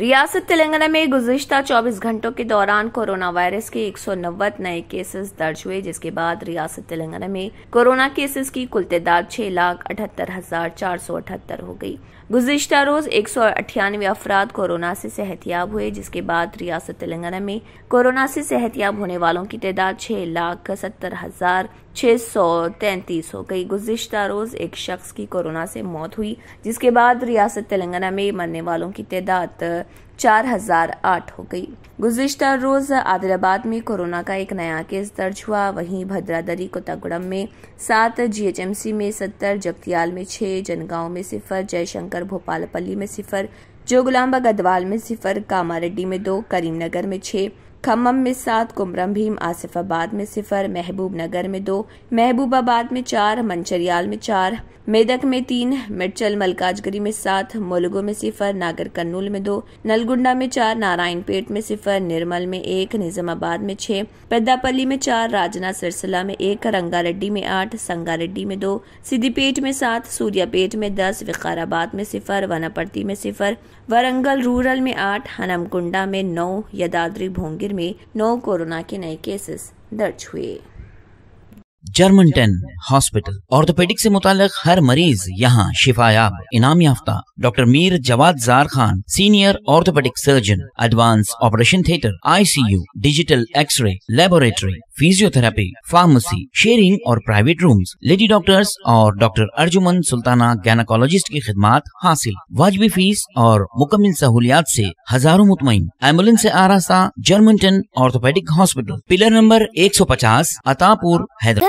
रियासत तेलंगाना में गुजशत 24 घंटों के दौरान कोरोना वायरस के 190 नए केसेस दर्ज हुए जिसके बाद रियासत तेलंगाना में कोरोना केसेस की कुल तादाद छह लाख अठहत्तर हजार चार सौ अठहत्तर हो गई गुजशत रोज एक सौ अठानवे अफराद कोरोना से सेहतियाब हुए जिसके बाद रियासत तेलंगाना में कोरोना से सेहतियाब होने वालों की तादाद छह लाख सत्तर हजार छः सौ तैंतीस हो गई गुजशत रोज़ एक शख्स की कोरोना से मौत हुई जिसके बाद रियासत तेलंगाना में मरने वालों की तादाद चार हजार आठ हो गई गुजशत रोज आदिलाबाद में कोरोना का एक नया केस दर्ज हुआ वहीं भद्रादरी कोतागुड़म में सात जीएचएमसी में सत्तर जगतियाल में छह जनगांव में सिफर जयशंकर भोपालपल्ली में सिफर जोगुलाम्बा गदवाल में सिफर कामारेड्डी में दो करीमनगर में छह खम्मम में सात कुमरम भीम आसिफाबाद में सिफर महबूब नगर में दो महबूबाबाद में चार मंचरियाल में चार मेदक में तीन मिर्चल मलकाजगरी में सात मुलगो में सिफर नागर कन्नूल में दो नलग नालगुंडा में चार नारायणपेट में सिफर निर्मल में एक निजामाबाद में छह पैदापल्ली में चार राजना सिरसिला में एक रंगारेड्डी में आठ संगारेड्डी में दो सिद्धिपेट में सात सूर्यापेट में दस विकाराबाद में सिफर वनापर्ती में सिफर वरंगल रूरल में आठ हनमकुंडा में नौ यदाद्री भोंगिर में नौ कोरोना के नए केसेस दर्ज हुए जर्मनटन हॉस्पिटल ऑर्थोपेडिक से मुताल हर मरीज यहाँ शिफायाब इनाम याफ्ता doctor Mir Jawad Zar Khan senior orthopaedic surgeon advance operation theatre ICU digital xray laboratory physiotherapy pharmacy sharing और प्राइवेट रूम्स लेडी डॉक्टर्स और डॉक्टर अर्जुमन सुल्ताना गैनाकोलॉजिस्ट की खिदमत हासिल वाजबी फीस और मुकम्मिल सहूलियात से हजारों मुतमिन एम्बुलेंस से था जर्मनटन ऑर्थोपेडिक हॉस्पिटल पिलर नंबर एक सौ पचास अतापुर हैदराबाद